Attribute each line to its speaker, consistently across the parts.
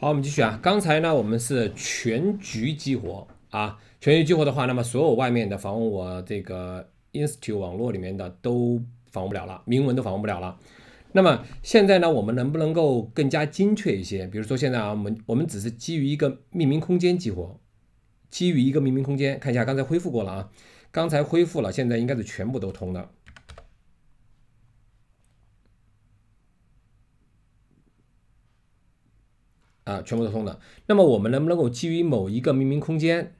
Speaker 1: 好，我们继续啊。刚才呢，我们是全局激活啊。全局激活的话，那么所有外面的访问我这个 institute 网络里面的都访问不了了，明文都访问不了了。那么现在呢，我们能不能够更加精确一些？比如说现在啊，我们我们只是基于一个命名空间激活，基于一个命名空间，看一下刚才恢复过了啊，刚才恢复了，现在应该是全部都通的。啊，全部都通的。那么我们能不能够基于某一个命名空间，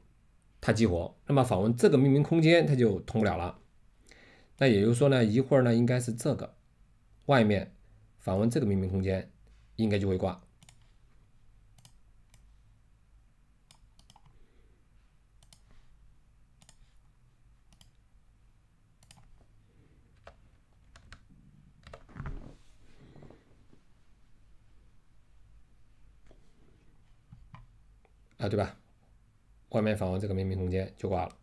Speaker 1: 它激活，那么访问这个命名空间，它就通不了了。那也就是说呢，一会儿呢，应该是这个外面访问这个命名空间，应该就会挂。啊，对吧？外面访问这个命名空间就挂了。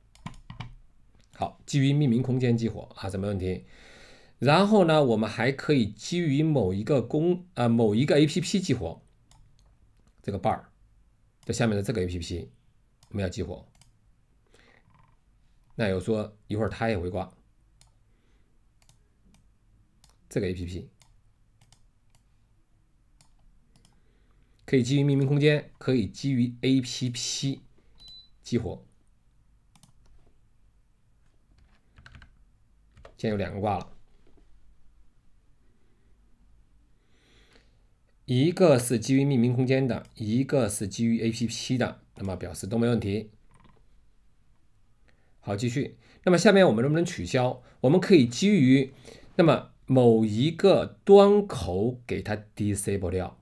Speaker 1: 好，基于命名空间激活啊，这没问题。然后呢，我们还可以基于某一个公啊某一个 A P P 激活这个 bar。的下面的这个 A P P 我们要激活。那有说一会儿它也会挂这个 A P P。可以基于命名空间，可以基于 APP 激活。现在有两个挂了，一个是基于命名空间的，一个是基于 APP 的，那么表示都没问题。好，继续。那么下面我们能不能取消？我们可以基于那么某一个端口给它 disable 掉。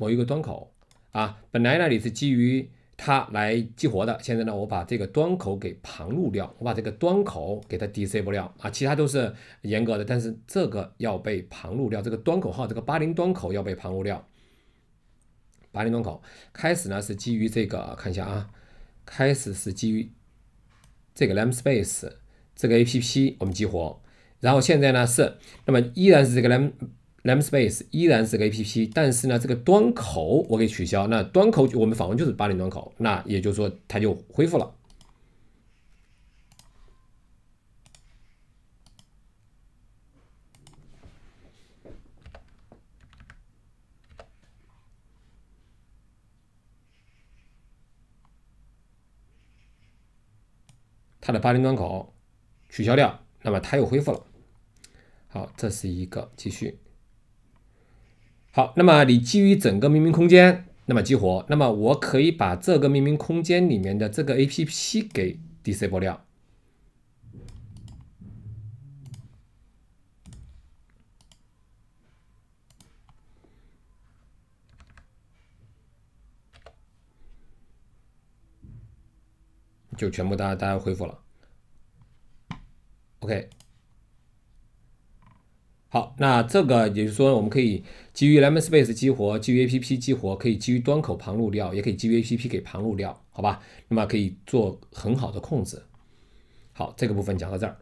Speaker 1: 某一个端口啊，本来那里是基于它来激活的，现在呢，我把这个端口给旁路掉，我把这个端口给它 D C 不掉啊，其他都是严格的，但是这个要被旁路掉，这个端口号，这个八零端口要被旁路掉。八零端口开始呢是基于这个看一下啊，开始是基于这个 Lam space 这个 A P P 我们激活，然后现在呢是，那么依然是这个 Lam lam space 依然是个 A P P，但是呢，这个端口我给取消，那端口我们访问就是八零端口，那也就是说它就恢复了。它的八零端口取消掉，那么它又恢复了。好，这是一个，继续。好，那么你基于整个命名空间，那么激活，那么我可以把这个命名空间里面的这个 A P P 给 D C 拨掉，就全部大大家恢复了，O K。好，那这个也就是说，我们可以基于 Lemon Space 激活，基于 A P P 激活，可以基于端口旁路料，也可以基于 A P P 给旁路料，好吧？那么可以做很好的控制。好，这个部分讲到这儿。